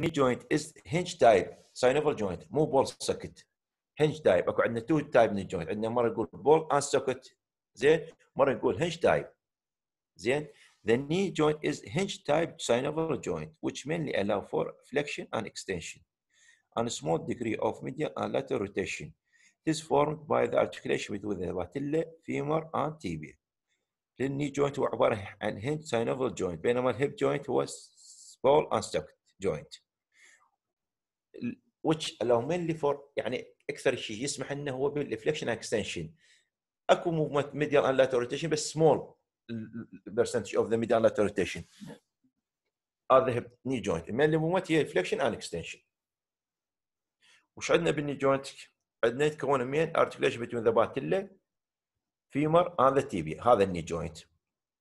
knee joint is hinge type synovial joint مو ball socket hinge type اكو عندنا two type knee joint عندنا مره نقول ball and socket زين مره نقول hinge type زين The knee joint is hinge type synovial joint, which mainly allow for flexion and extension, and a small degree of medial and lateral rotation. It is formed by the articulation between the patella, femur, and tibia. The knee joint هو عبارة عن hinge synovial joint, بينما الhip joint هو ball and socket joint. which allow mainly for يعني اكثر شيء يسمح انه هو بالفليكشن اكستنشن اكو موفمنت ميديال ان لاتر روتيشن بس سمول برسنتج اوف ذا ميديال ان لاتر روتيشن هذا ني جوينت اللي موفمنت هي فليكشن ان اكستنشن وش عندنا بالني جوينت عندنا يتكون من ارتكليشن بين ذا باتيلا فيمر ان ذا تيبي هذا الني جوينت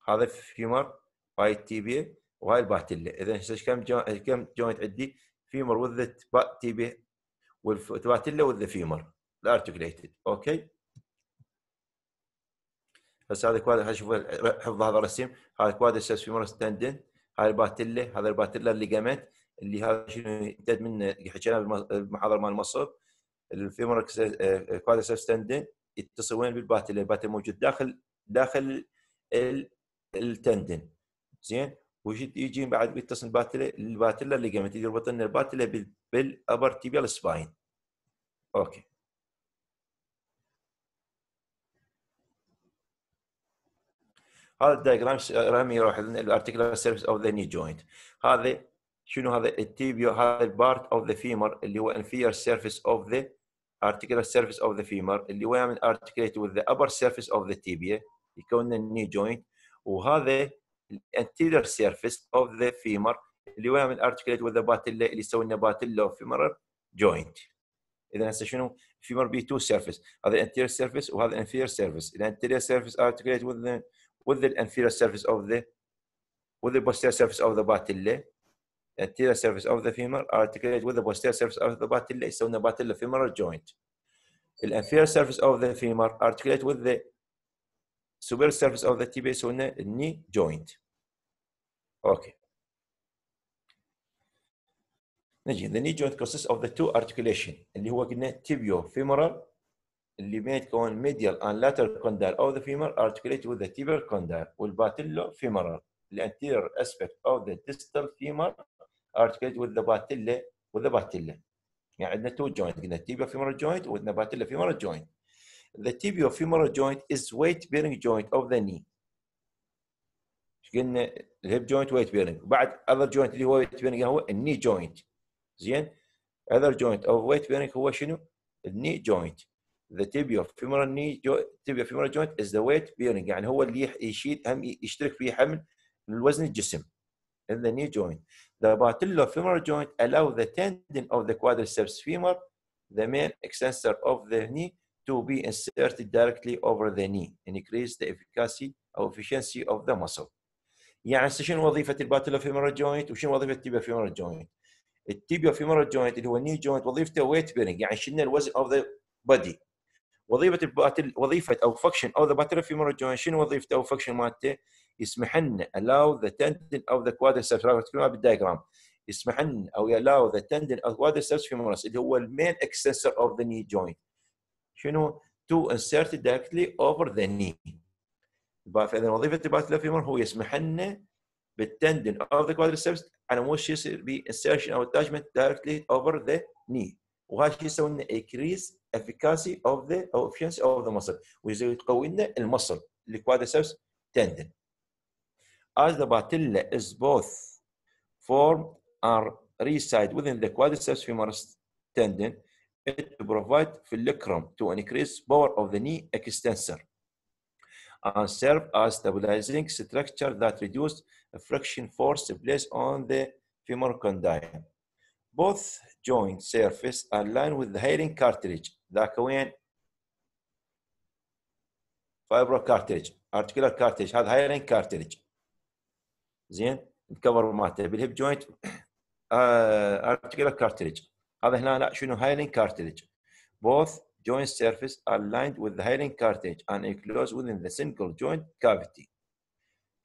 هذا فيمر هاي التيبي وهاي الباتيلا اذا كم كم جوينت عندي فيمر وذ تيبي والفاتيلا وذ فيمر الارتكليتد اوكي بس هذا كواد شوف حفظ هذا الرسم هذا كواد سيس فيمر ستاندن هاي الباتيلا هذا الباتيلا الليجامنت اللي هذا شنو يمتد منه حكينا بالمحاضره مال مصر الفيمر آه، كواد سيس ستاندن يتصل وين بالباتيلا الباتيلا موجود داخل داخل التندن زين ويجي يجي بعد بيتصل باتله الباتله اللي قامت يربط لنا الباتله بالابر تيبيال سباين اوكي هذا الدايجرام رامي يروح لنا الارتيكولار سيرفيس اوف ذا ني جوينت هذا شنو هذا التيبيو هذا البارت اوف ذا فيمر اللي هو انفير سيرفيس اوف ذا articular surface of the femur اللي وين يعني من articulated with the upper surface of the tibia يكون الني جوينت وهذا الانتيريور سيرفيس اوف ذا فيمر اللي ويا من الارتكليت وذا باتيلا اللي يسوي لنا باتيلا فيمرال جوينت اذا هسه شنو فيمر بي 2 سيرفيس هذا الانتيريور سيرفيس وهذا الانفيريور سيرفيس الانتيريور سيرفيس ارتكليت وذ ذا وذ ذا الانفيريور سيرفيس اوف ذا وذ البوستيريور سيرفيس اوف ذا باتيلا anterior surface of the femur articulate with the posterior surface of the patella يسوون patella femoral joint. The anterior surface of the femur articulate with the superior surface of the tibia يسوون knee joint. Okay. نجي the knee joint consists of the two articulation اللي هو قلنا tibio femoral اللي ما يتكون medial and lateral condyle of the femur articulated with the tibial condyle والbatello femoral the anterior aspect of the distal femur articulated with the patella with the patella يعني عندنا two joint قلنا tibio femoral joint وعندنا patella femoral joint the tibio femoral joint is weight bearing joint of the knee قلنا الهيب جوينت ويت بيرنج وبعد اذر جوينت اللي هو ويت بيرنج هو الني جوينت زين اذر جوينت او ويت بيرنج هو شنو؟ الني جوينت ذا تيبيو فيمورال ني تيبيو فيمورال جوينت از ذا ويت بيرنج يعني هو اللي يشيل هم يشترك فيه حمل من وزن الجسم in the knee joint. The patellofemoral joint allow the tendon of the quadriceps femur, the main extensor of the knee, to be inserted directly over the knee and increase the efficacy or efficiency of the muscle. يعني شنو وظيفه في مرة جوينت وشنو وظيفه التيبيا في مرة جوينت التيبيا في مرة جوينت اللي هو النيو جوينت وظيفته ويت بيرنج يعني شلنا الوزن اوف ذا بودي وظيفه الباتل وظيفه او فانكشن او ذا في مرة جوينت شنو وظيفته او فانكشن مالته يسمح لنا allow the tendon of the quadriceps كما بالدياجرام يسمح لنا او ذا تندن tendon of في مرة اللي هو المين اكسسور اوف ذا نيو جوينت شنو تو انسيرت دايركتلي اوفر ذا نيو فاذا وظيفه الباثلوفيمر هو يسمح لنا بالتندن اوف ذا كوادريسبس على موش يصير بانسيرشن او اتاجمنت دايركتلي اوفر ذا ني وهذا الشيء يسوي لنا انكريز افيكاسي اوف ذا او افشنسي اوف ذا مصل ويزيد يقوي لنا المسل الكوادريسبس تندن as the patella is both formed and reside within the quadriceps femoris tendon it provide fulcrum to increase power of the knee extensor and serve as stabilizing structure that reduce friction force placed on the femoral condyle. Both joint surface align with the hinding cartilage, the Cohen fibrocartilage, articular cartilage, هذا hinding cartilage. زين الكفر مالته بالهيب جوينت ارتكيولار كارتلج هذا هنا لا شنو هايلين cartilage. both joint surface aligned with the hyaline cartilage and enclosed within the single joint cavity.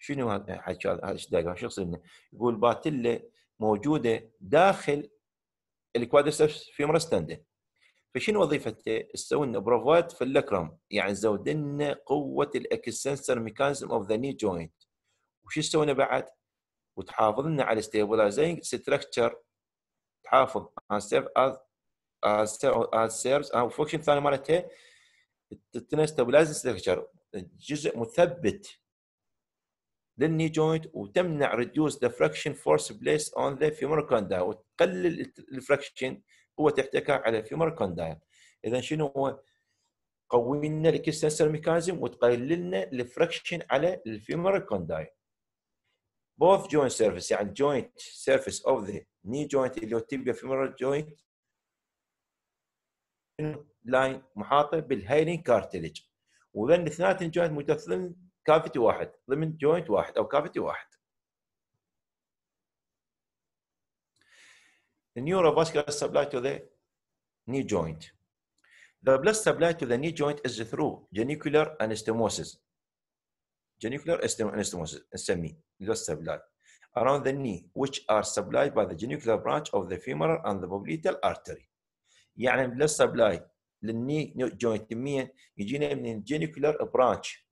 شنو هذا هذا ايش دايجرام شو يقصد يقول باتيلا موجوده داخل الكوادرسبس فيمر ستاند فشنو وظيفته؟ تسوي لنا بروفايد في الاكرم يعني تزود لنا قوه الاكسنسر ميكانيزم اوف ذا ني جوينت وش تسوي بعد؟ وتحافظ لنا على ستيبلايزنج ستراكشر تحافظ على از آه، آه، سيرز او آه، فوكشن الثانيه مالتها تنستابلايز ستركشر جزء مثبت للني جوينت وتمنع ريديوس ذا فراكشن فورس بليس اون ذا فيمر كوندايل وتقلل الفراكشن قوه احتكاك على الفيمر كوندايل اذا شنو هو؟ قوي لنا الكستنسر ميكانيزم وتقلل لنا الفراكشن على الفيمر كوندايل both joint surface يعني joint surface of the knee joint اللي هو التبيا femoral joint لاين محاطه بالهيلين كارتلج وذن اثنيناتهم جوينت مجث ضمن كافيتي واحد ضمن جوينت واحد او كافيتي واحد The neurovascular supply to the knee joint. The blood supply to the knee joint is through genicular anastomosis. Genicular anastomosis, نسميه blood supply around the knee, which are supplied by the genicular branch of the femoral and the popliteal artery. يعني البلد سبلاي للني جوينت 100 يجينا من الجينيكولر برانش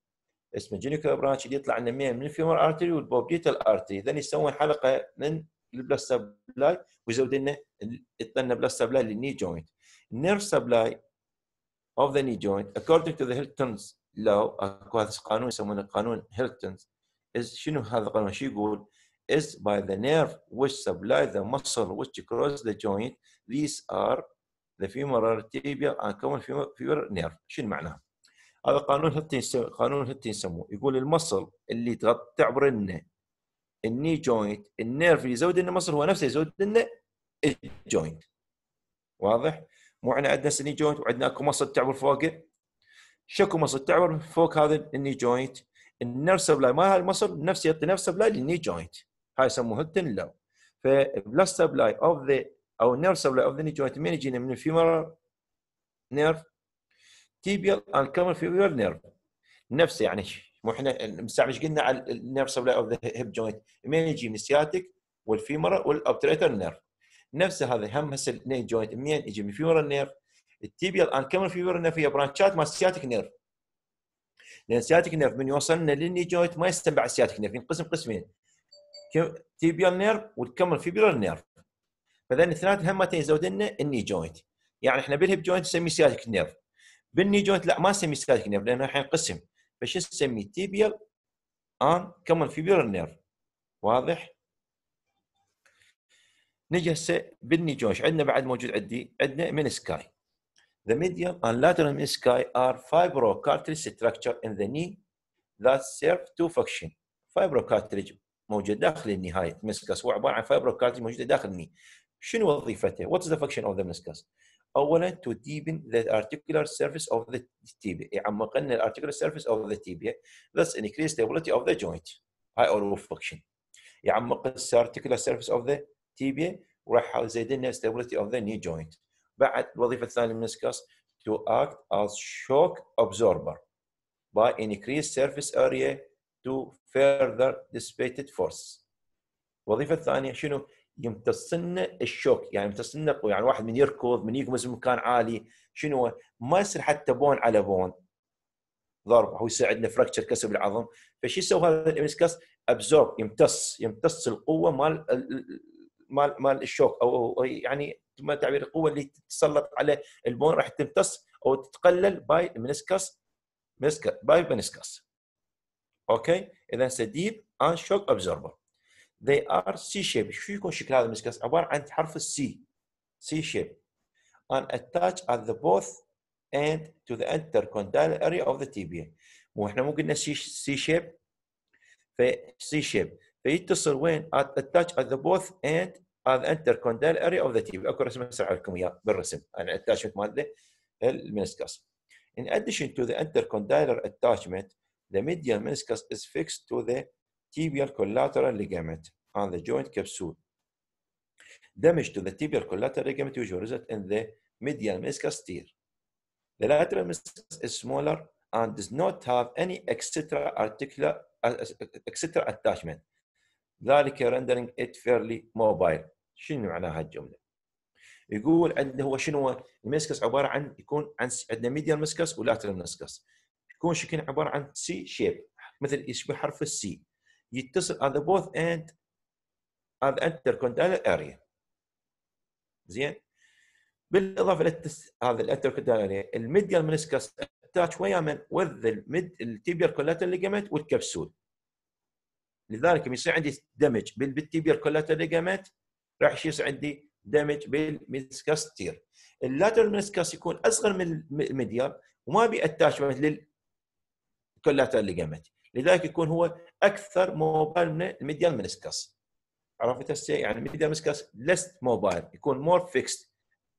اسمه جينيكولر برانش اللي يطلع لنا من الفيمر ارتري والبوبيتال ارتري اذا يسوون حلقه من البلد سبلاي ويزود لنا يطلع بلد سبلاي للني جوينت النيرف سبلاي of the knee joint according to the Hilton's law اكو هذا القانون يسمونه قانون هيلتونز is شنو هذا القانون شو يقول is by the nerve which supply the muscle which cross the joint these are the femoral tibia and common femoral nerve شنو معناه؟ هذا قانون هتين سم... قانون هتين يسموه يقول المصل اللي تغط... تعبر لنا الني جوينت النيرف اللي يزود لنا مصل هو نفسه يزود لنا الجوينت واضح؟ مو احنا عندنا سني جوينت وعندنا اكو مصل تعبر فوقه شكو مصل تعبر فوق هذا الني جوينت النيرف سبلاي ما هاي المصل نفسه يعطي نفس سبلاي للني جوينت هاي يسموه هتن لو فبلس سبلاي اوف ذا او سبلاي اوف ذا ني جوينت من يجينا من الفيمورال نيرف تيبيال اند كامل فيمورال نيرف نفسه يعني مو احنا مستعمل قلنا على النيرف سبلاي اوف ذا هيب جوينت من يجي من السياتيك والفيمورال والاوبتريتر نيرف نفسه هذا هم هسه الني جوينت من يجي من الفيمورال نيرف التيبيال اند كامل فيمورال نيرف هي برانشات مال السياتيك نيرف لان السياتيك نيرف من يوصلنا للني جوينت ما يستنبع السياتيك نيرف ينقسم قسمين تيبيال نيرف والكمل فيبرال نيرف فذن الثلاث هم لنا الني جوينت يعني احنا بالهيب جوينت نسميه سياتيك نيرف بالني جوينت لا ما نسميه سياتيك نيرف لانه قسم فش نسميه تيبيال ان كمان فيبيولار نيرف واضح؟ نجي هسه بالني جوينت عندنا بعد موجود عندي عندنا من سكاي The medial and lateral menisci are fibrocartilage structure in the knee that serve to function. Fibrocartilage موجود داخل النهاية مسكس هو عبارة عن فايبروكارتلج موجودة داخل الني شنو وظيفتها؟ What is the function of the meniscus؟ اولا to deepen the articular surface of the tibia يعمق لنا articular surface of the tibia thus increase stability of the joint هاي اول function يعمق articular surface of the tibia وراح يزيد لنا stability of the knee joint بعد الوظيفه الثانيه من المسكس to act as shock absorber by increased surface area to further dissipated force الوظيفه الثانيه شنو؟ يمتصن الشوك يعني يمتصن قوي يعني واحد من يركض من يقمز من مكان عالي شنو ما يصير حتى بون على بون ضرب هو يساعدنا فراكتشر كسب العظم فشو يسوي هذا الامسكاس ابزورب يمتص يمتص القوه مال مال مال الشوك او يعني ما تعبير القوه اللي تتسلط على البون راح تمتص او تتقلل باي منسكاس باي منسكاس اوكي اذا سديب ان شوك ابزوربر they are C shape شو يكون شكل هذا المسكس عباره عن حرف C C shape and attached at the both end to the intercondyle area of the tibia مو احنا مو قلنا C shape C shape فيتصل وين at attached at the both end at the intercondyle area of the tibia اكو رسم اسرع لكم اياه بالرسم انا attachment مالته المنسكس In addition to the intercondylar attachment, the medial meniscus is fixed to the tibial collateral ligament and the joint capsule. Damage to the tibial collateral ligament usually results in the medial meniscus tear. The lateral meniscus is smaller and does not have any extra articular extra attachment. ذلك rendering it fairly mobile. شنو معناها هالجمله؟ يقول عندنا هو شنو هو؟ عباره عن يكون عن عندنا ميديال مسكس ولاترال مسكس. يكون شكل عباره عن سي شيب مثل يشبه حرف السي يتصل on the both end on the intercondylar area زين بالاضافه الى هذا الانتركونتال اريا الميديال منسكس اتاتش ويا من وذ الميد التيبير كولاتر ليجمنت والكبسول لذلك يصير عندي دمج بالتيبير كولاتر ليجمنت راح يصير عندي دمج بالمنسكس تير اللاتر منسكس يكون اصغر من الميديال وما بي اتاتشمنت للكولاتر ليجمنت لذلك يكون هو اكثر موبايل من الميديال منسكس عرفت هسه يعني الميديال منسكس لست موبايل يكون مور فيكست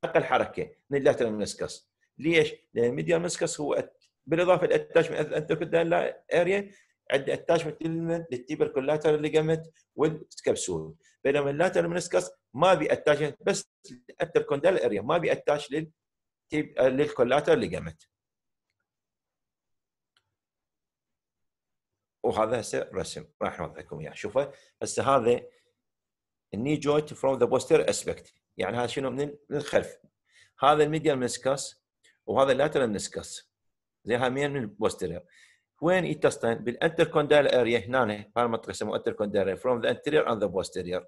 اقل حركه من اللاترال منسكس ليش؟ لان الميديال منسكس هو بالاضافه للاتاشمنت انتركودال اريا عندنا اتاشمنت للتيبر كولاترال ليجمنت والكبسول بينما اللاترال منسكس ما بي اتاشمنت بس الانتركوندال اريا ما بي اتاش للكولاترال ليجمنت وهذا هسه رسم راح لكم اياه شوفه هسه هذا الني جوينت فروم ذا بوستير اسبكت يعني هذا شنو من الخلف هذا الميديال منسكس وهذا اللاترال منسكس زين هاي من البوستيرير وين يتصلن كوندال اريا هنا هاي المنطقه انتر كوندال فروم ذا انتيرير اند ذا بوستيرير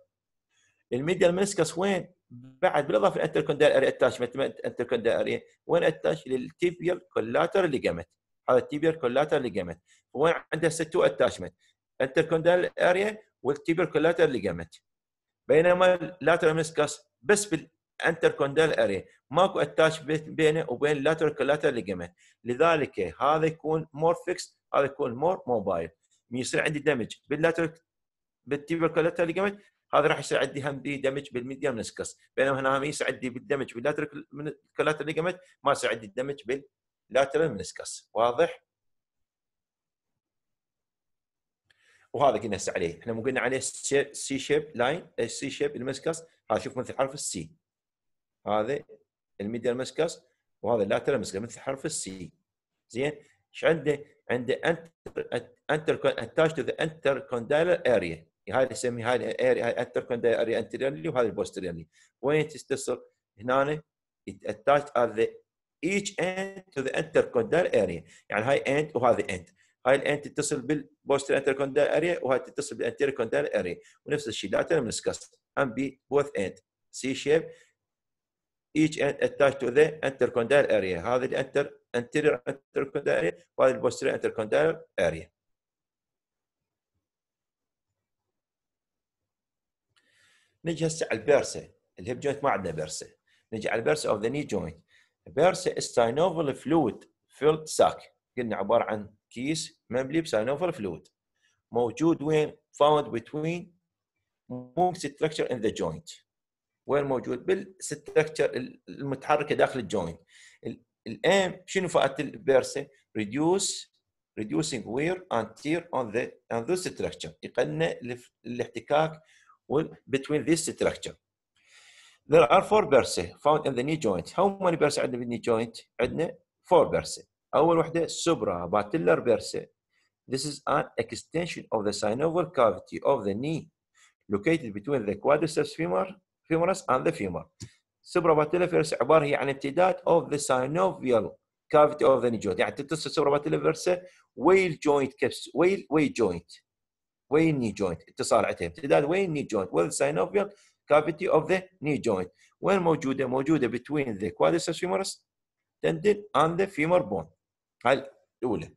الميديال منسكس وين بعد بالاضافه للانتر كوندال اريا اتاشمنت كوندال اريا وين اتاش للتيبيال كولاتر ليجمنت هذا التيبير كولاتر ليجمنت وين عنده ستو تو اتاشمنت انتركوندال اريا والتيبير كولاتر ليجمنت بينما اللاترال مسكس بس بالانتركوندال اريا ماكو اتاش بينه وبين اللاترال كولاتر ليجمنت لذلك هذا يكون مور فيكس هذا يكون مور موبايل من يصير عندي دمج باللاترال بالتيبير كولاتر ليجمنت هذا راح يصير عندي هم دي دمج بالميديا منسكس بينما هنا هم يصير عندي بالدمج باللاترال كولاتر ليجمنت ما يصير عندي دمج بال لاترال منسكس واضح؟ وهذا قلنا هسه عليه احنا مو قلنا عليه سي شيب لاين سي شيب المسكس هذا شوف مثل حرف السي هذا الميديال مسكس وهذا اللاترال مسكس مثل حرف السي زين ايش عنده؟ عنده انتر انتر اتاش تو ذا انتر كوندايلر اريا هاي نسميها هاي الاريا هاي انتر كوندايلر اريا انتيريرلي وهذا البوستيريرلي وين تتصل؟ هنا اتاش ات ذا each end to the intercondyle area يعني هاي end وهذه end هاي end تتصل بال posterior انتركوندال area وهاي تتصل بال anterior بالانتركوندال area ونفس الشيء لاترال منسكس ام بي both end C shape each end attached to the intercondyle area هذا الانتر anterior intercondyle area وهذه وهذا posterior intercondyle area نجي هسه على البرسه الهيب جوينت ما عندنا برسه نجي على البرسه اوف ذا ني جوينت بيرس استاينوفل فلويد فيلد ساك قلنا عباره عن كيس مملي بساينوفل فلويد موجود وين؟ فاوند بتوين مونك ستراكشر ان ذا جوينت وين موجود؟ بالستراكشر المتحركه داخل الجوينت الام شنو فائده البيرس ريديوس reducing wear and tear on the on the structure يقلنا الاحتكاك between this structure There are four bursae found in the knee joint. How many bursae عندنا في knee joint؟ عندنا four bursae. أول واحدة supra patellar bursae. This is an extension of the synovial cavity of the knee located between the quadriceps femur, femoris and the femur. Supra patellar bursae عبارة هي عن امتداد of the synovial cavity of the knee joint. يعني تتصل supra patellar bursae ويا الجوينت كبس ويا ويا joint. وين ني جوينت اتصال عندها امتداد وين ني جوينت وذ ساينوفيال cavity of the knee joint وين موجوده موجوده between the quadriceps femoris tendon and the femur bone هاي الاولى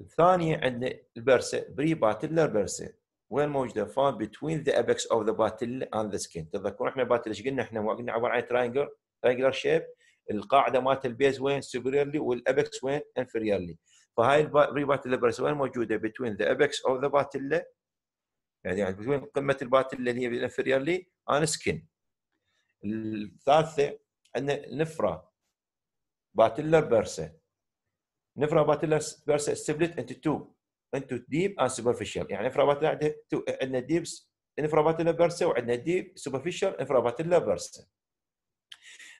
الثانيه عندنا البرسه بري باتلر برسه وين موجوده فان between the apex of the باتل and the skin تذكرون احنا باتل ايش قلنا احنا قلنا عباره عن ترينجل تراينجلر شيب القاعده مالت البيز وين سوبريرلي والابكس وين انفريرلي. فهاي البري باتلر برسه وين موجوده between the apex of the باتل يعني يعني بين قمه الباتل اللي هي بالانفيريرلي انا سكن الثالثه عندنا نفره باتلر بيرسا نفره باتلر بيرسا سبلت انت تو انتو ديب اند سوبرفيشال يعني نفره باتلر عندنا ديب نفره باتلر بيرسا وعندنا ديب سوبرفيشال نفره باتلر بيرسا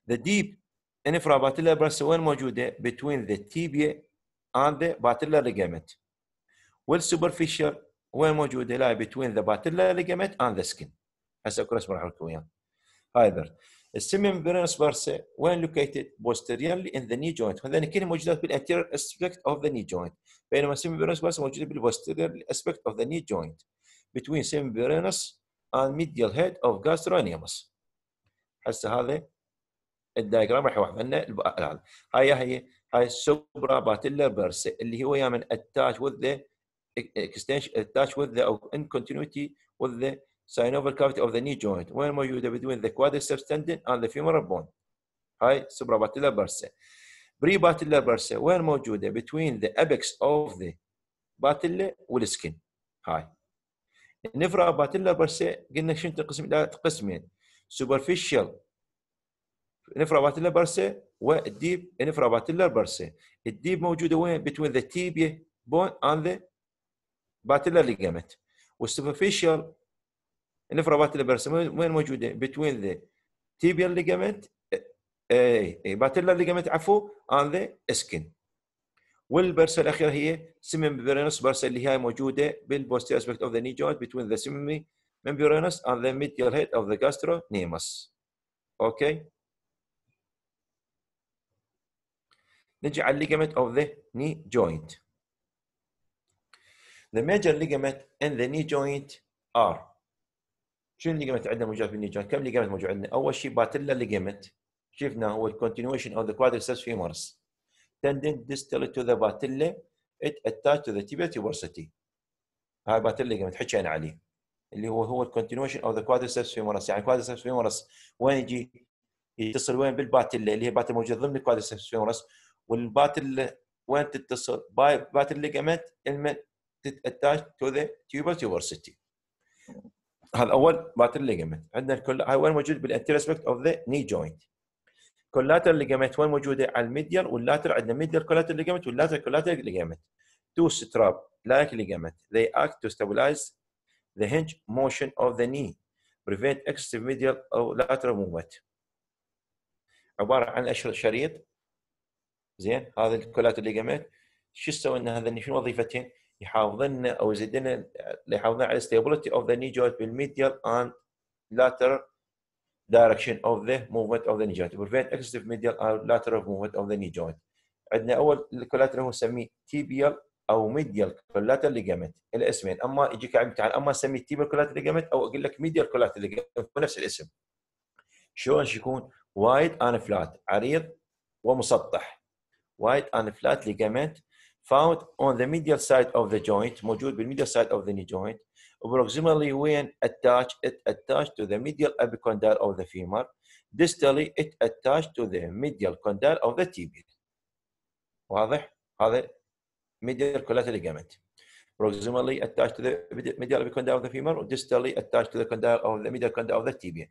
ذا ديب نفره باتلر بيرسا وين موجوده؟ between ذا تيبيا اند ذا باتلر ليجمنت والسوبرفيشال وين موجوده؟ لا between ذا باتلر ليجمنت اند ذا سكن هسه كرس راح لكم اياه هايبر السيمين برينس برسا وين لوكيتد posteriorly in the knee joint هذين كلهم موجودات بالانتيرير اسبكت of the knee joint بينما السيمين برينس برسا موجوده اسبكت اوف of the knee joint between semibrenous and medial head of gastrocnemius هسه هذا الدايجرام راح يوضح لنا هذا هاي هي هاي السوبرا باتيلر برسا اللي هو يا من اتاش وذ ذا extension attached with the in continuity with the synovial cavity of the knee joint وين موجوده between the quadriceps tendon and the femoral bone هاي suprabatellar bursa pre-batellar bursa وين موجوده between the apex of the patella والskin هاي النفرا باتيلا برسي قلنا شنو تنقسم الى قسمين سوبرفيشال نفرا باتيلا برسي والديب نفرا باتيلا برسي الديب موجوده وين بين ذا تيبيا بون اند ذا باتيلا ليجامنت والسوبرفيشال الانفرابات البرسم وين موجوده؟ بتوين ذا تيبيال ليجامنت باتيلا ليجامنت عفو اند ذا اسكن والبرسه الاخيره هي سيمي بيرينس برسه اللي هي موجوده بالبوستي اسبكت اوف ذا ني جوينت بتوين ذا سيمي سيممي membraneous ذا ميديال هيد اوف ذا جاسترو نيموس اوكي نجي على ligament اوف ذا ني جوينت The major ligament in the knee joint are شنو اللي قامت عندنا موجودة في النيجان؟ كم اللي قامت موجود عندنا؟ اول شيء باتيلا اللي قامت شفنا هو الكونتينيوشن اوف ذا في مارس tendon ديستل تو ذا patella ات اتاش تو ذا تيبيا تيبورستي هاي الباتيلا اللي قامت حكينا عليه اللي هو هو الكونتينيوشن اوف ذا في مارس يعني في مارس وين يجي؟ يتصل وين بالباتيلا اللي هي باتيلا موجوده ضمن في مارس والباتيلا وين تتصل؟ باتيلا قامت المن تتاتش تو ذا تيبيا تيبورستي هذا اول باتر ليجمنت عندنا الكل هاي وين موجود بالانترسبكت اوف ذا ني جوينت كولاتر ليجمنت وين موجوده على الميديال واللاتر عندنا ميديال كولاتر ليجمنت واللاتر كولاتر ليجمنت تو ستراب لايك ليجمنت ذي اكت تو ستابلايز ذا هنج موشن اوف ذا ني بريفنت اكسسيف ميديال او لاتر موفمنت عباره عن اشهر شريط زين هذا الكولاتر ليجمنت شو تسوي لنا هذا شنو وظيفتين؟ يحافظنا او يزيدنا يحافظنا على stability of the knee joint بالmedial and lateral direction of the movement of the knee joint prevent excessive medial and lateral movement of the knee joint عندنا اول الكولاترال هو نسميه tibial او ميديال كولاتر ليجامنت الاسمين اما يجيك عم تعال اما نسميه تيبل كولاتر ليجامنت او اقول لك ميديال كولاتر ليجامنت بنفس الاسم شلون يكون وايد ان فلات عريض ومسطح وايد ان فلات ليجامنت found on the medial side of the joint موجود medial side of the knee joint approximately when attached it attached to the medial epicondyle of the femur distally it attached to the medial condyle of the tibia واضح هذا medial collateral ligament approximately attached to the medial epicondyle of the femur distally attached to the condyle of the medial condyle of the tibia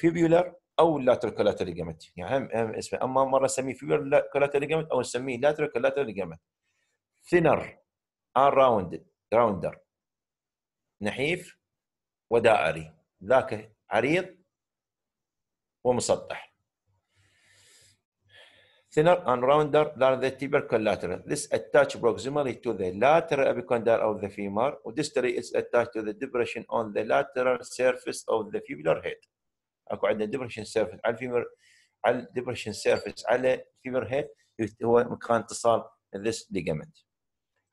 fibular او lateral collateral ligament يعني هم, هم اسمه اما مره نسميه fibular collateral ligament او نسميه lateral collateral ligament ثينر ار راوند راوندر نحيف ودائري ذاك عريض ومسطح thinner and rounder than the tubercle lateral. This attached proximally to the lateral epicondyle of the femur, distally is attached to the depression on the lateral surface of the fibular head. اكو عندنا depression surface على الفيمر على depression surface على femur head هو مكان اتصال this ligament.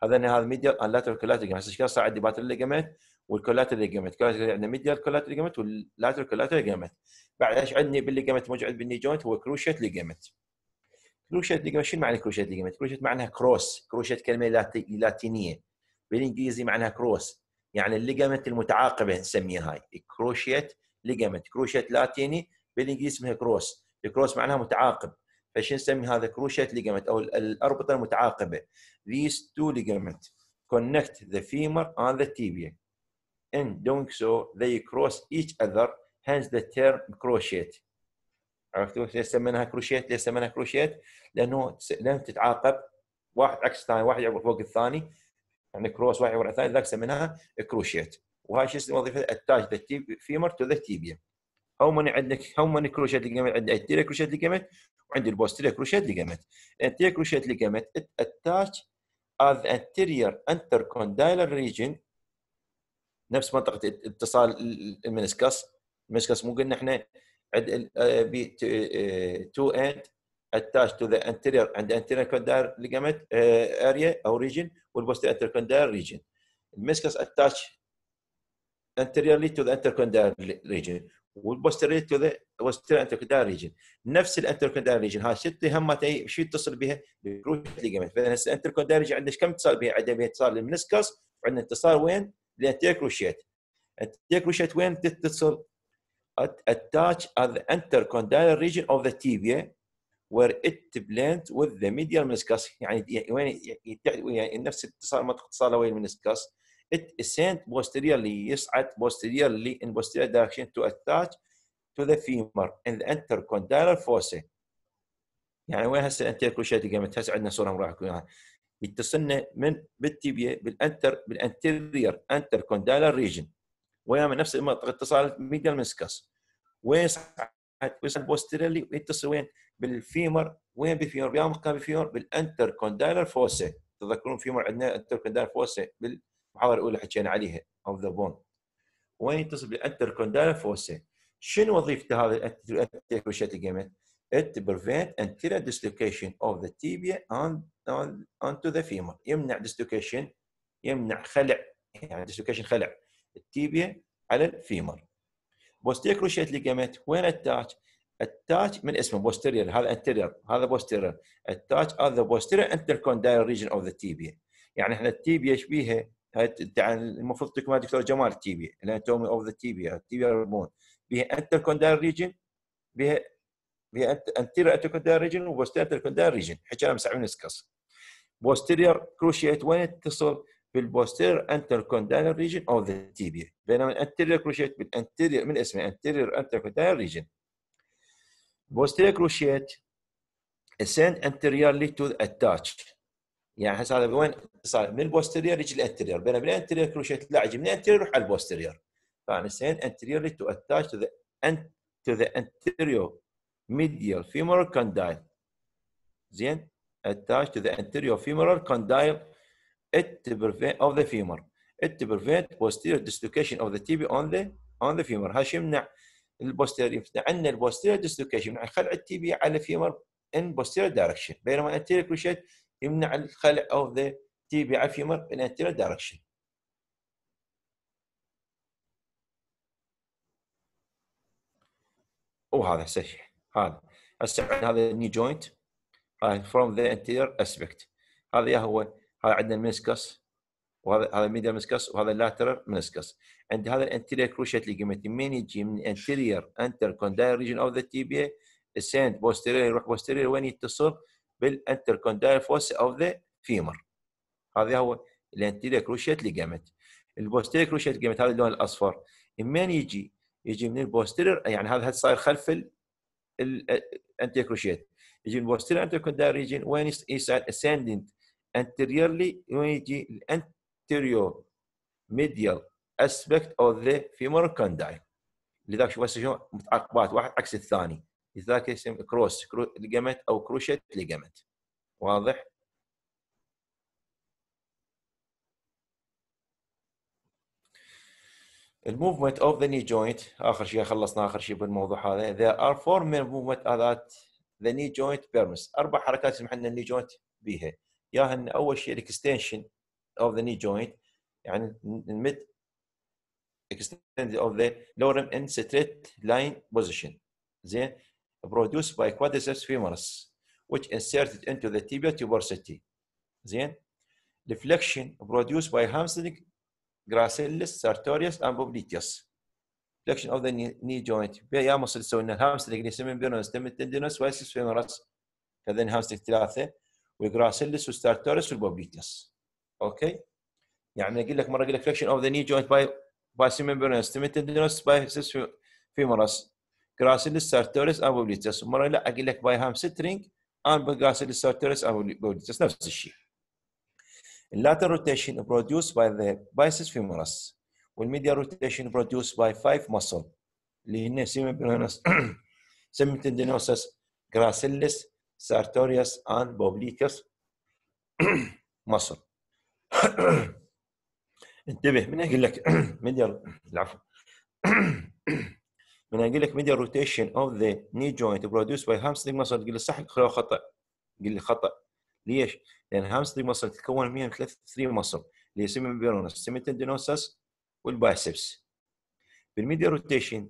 هذا هذا ميديال ان لاترال كولاتر هسه ايش صار عندي باتل ليجمنت والكولاتر ليجمنت عندنا ميديال كولاتر ليجمنت واللاترال كولاتر ليجمنت بعد ايش عندني بالليجمنت موجود بالني جوينت هو كروشيت ليجمنت كروشيت ليجمنت شنو معنى كروشيت ليجمنت؟ كروشيت معناها كروس كروشيت كلمه لاتينيه بالانجليزي معناها كروس يعني الليجمنت المتعاقبه نسميها هاي كروشيت ليجمنت كروشيت لاتيني بالانجليزي اسمها كروس الكروس معناها متعاقب فشو نسمي هذا كروشيت ليجمنت او الاربطه المتعاقبه these two ligaments connect the femur and the tibia in doing so they cross each other hence the term crochet عرفتوا ليش سميناها كروشيت ليش سميناها كروشيت لانه لم تتعاقب واحد عكس الثاني واحد يعبر فوق الثاني يعني كروس واحد يعبر الثاني ذاك سميناها كروشيت وهاي شو اسمه وظيفه اتاج ذا فيمر تو ذا تيبيا هاو ماني عندك هاو ماني كروشيت ليجامنت عندي انتيريا كروشيت ليجامنت وعندي البوستيريا كروشيت ليجامنت الانتيريا كروشيت ليجامنت اتاتش at انتيريور انتر كوندايلر ريجن نفس منطقه اتصال المنسكس المنسكس مو قلنا احنا عند بي آه، تو اند آه، attached to the anterior and anterior condylar ligament uh, آه، area او region والposterior intercondylar region المسكس attached anteriorly to the intercondylar region والبوستيريت تو ذا وستير انتركدار ريجن نفس الانتركدار ريجن هاي شتي هم شو يتصل بها بالكروشال ليجمنت فاذا هسه الانتركدار ريجن عندك كم اتصال بها عندنا اتصال المنسكس وعندنا اتصال وين؟ الانتير الانتركروشيت وين تتصل؟ attach at the intercondylar region of the tibia where it blends with the medial meniscus يعني, يعني وين يعني, يعني نفس الاتصال ما اتصاله وين المنسكس it ascend posteriorly يصعد posteriorly in posterior direction to attach to the femur in the intercondylar fossa يعني وين هسه انت كل شيء قامت هسه عندنا صوره مراعكم يعني اياها يتصلنا من بالتيبيا بالانتر بالانتيرير انتر كوندايلر ريجن من نفس المنطقه اتصال ميديال منسكس وين يصعد ويصعد بوستيرلي ويتصل وين بالفيمر وين بالفيمر بيا مكان بالفيمر بالانتر كوندايلر فوسي تذكرون فيمر عندنا انتر كوندايلر فوسي بال المحاضره الاولى حكينا عليها اوف ذا بوند وين يتصل بالانتر كوندالا فوسا شنو وظيفته هذا الاتيكوشيت جيمت it prevent anterior dislocation of the tibia and on, onto the femur يمنع dislocation يمنع خلع يعني dislocation خلع التيبيا على الفيمر posterior cruciate ligament وين attach attach من اسمه posterior هذا anterior هذا posterior attach at the posterior intercondylar region of the tibia يعني احنا التيبيا ايش بيها هاي المفروض تكون دكتور جمال التيبيا الاناتومي اوف ذا تيبيا التيبيا بون بها انتر كوندال ريجن بها بها انتيرير انتر كوندال ريجن وبوستير انتر كوندال ريجن حكينا مسع منسكس بوستيرير كروشيت وين تصل بالبوستير انتر كوندال ريجن اوف ذا تيبيا بينما الانتر كروشيت بالانتر من اسمه انتر انتر كوندال ريجن بوستير كروشيت ascend anteriorly to attach يعني هسه هذا من وين صار من البوستيرير يجي الانتيرير بينما من الانتيرير كروشيت لاعج من الانتيرير يروح على البوستيرير فانا سين anteriorly to attach to the to the anterior medial femoral condyle زين attached to the anterior femoral condyle it to prevent of the femur it to prevent posterior dislocation of the tibia on the on the femur هذا شيء يمنع البوستيرير يمنع عندنا البوستيرير dislocation يمنع خلع التيبيا على فيمر in posterior direction بينما anterior cruciate يمنع الخلع او ذا تي بي tibia يمر ان anterior دايركشن وهذا هسه هذا هسه هذا الني جوينت فروم ذا انتير اسبكت هذا يا هو هذا عندنا المسكس وهذا هذا ميديا مسكس وهذا اللاترال مسكس عند هذا الانتيريا كروشيت ليجمنت من يجي من انتيرير انتر كونداير ريجن اوف ذا بي السند بوستيرير يروح بوستيرير وين يتصل بالانتركوندايل فوس اوف ذا فيمر هذا هو الانتيريا كروشيت ليجامنت البوستيريا كروشيت ليجامنت هذا اللون الاصفر منين يجي؟ يجي من البوستيريا يعني هذا صاير خلف الانتيريا كروشيت يجي من البوستيريا انتركوندايل ريجن وين يصير اسندنت انتيريرلي وين يجي الانتيريو ميديال اسبكت اوف ذا فيمر كوندايل لذلك شوف هسه شلون متعقبات واحد عكس الثاني لذلك يسمى كروس كرو ليجامنت او كروشيت ليجامنت واضح الموفمنت اوف ذا ني جوينت اخر شيء خلصنا اخر شيء بالموضوع هذا there are four main movement that the knee joint permits اربع حركات يسمح لنا الني جوينت بيها ياهن اول شيء الاكستنشن اوف ذا ني جوينت يعني المد extended of the يعني lorem in straight line position زين produced by quadriceps femoris which inserted into the tibia tuberosity زين deflection produced by hamstring gracilis sartorius and popliteus flexion يعني of the knee joint يا مصل سوينا الهامسترنج نسمين بيرنس تم التندنس وايسس فيمورس كذا الهامسترنج ثلاثه والجراسيلس والستارتورس والبوبليتس اوكي يعني اقول لك مره اقول لك فليكشن اوف ذا ني جوينت باي باي سيمين بيرنس تم التندنس باي سيس فيمورس جراسيلس سارتوريس امبوليتس المره لا اقول لك باي هام سترينج ان جراسيلس سارتوريس امبوليتس نفس الشيء lateral rotation produced by the biceps femoris والميديا روتيشن produced باي فايف muscle اللي هن سيمبلونس سيمتندينوسس جراسيلس سارتوريس ان بوبليكس muscle انتبه من اقول لك ميديا العفو من يقول لك medial روتيشن اوف ذا ني جوينت برودوس باي هامسترينج مسل تقول لي صح او خطا؟ يقول لي خطا ليش؟ لان هامسترينج مسل تتكون من 3 مسل اللي هي سيمي بيرونس سيمي تندينوسس والبايسبس بالميديا روتيشن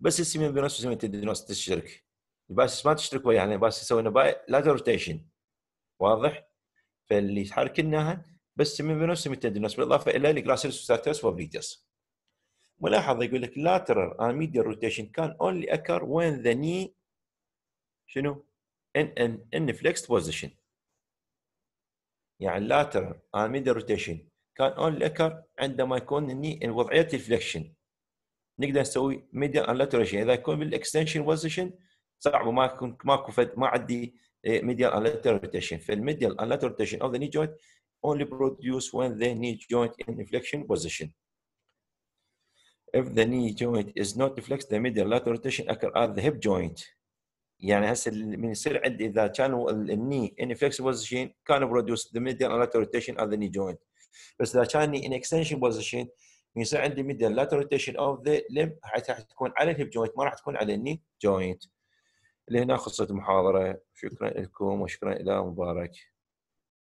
بس السيمي بيرونس وسيمي تندينوسس تشترك البايسبس ما تشترك وياها يعني البايسبس يسوي باي لاتر روتيشن واضح؟ فاللي يحرك بس سيمي بيرونس وسيمي تندينوسس بالاضافه الى الجلاسيلس والساتيرس وابليتس ملاحظه يقول لك lateral medial rotation can only occur when the knee شنو؟ in an inflexed position يعني lateral medial rotation can only occur عندما يكون الني in وضعيه الفليكشن نقدر نسوي medial and lateral rotation اذا يكون بالاكستنشن position صعب ما يكون ماكو فد ما عندي medial and lateral rotation فالميديال and lateral rotation of the knee joint only produce when the knee joint in inflection position if the knee joint is not flexed the medial lateral rotation occur at the hip joint يعني هسه من يصير عندي اذا كان الني ان flexible position كان produce the ميديال lateral rotation اوف the knee joint بس اذا كان in extension position من يصير عندي medial lateral rotation of the limb راح تكون على الهيب joint ما راح تكون على الني joint لهنا خلصت المحاضره شكرا لكم وشكرا الى مبارك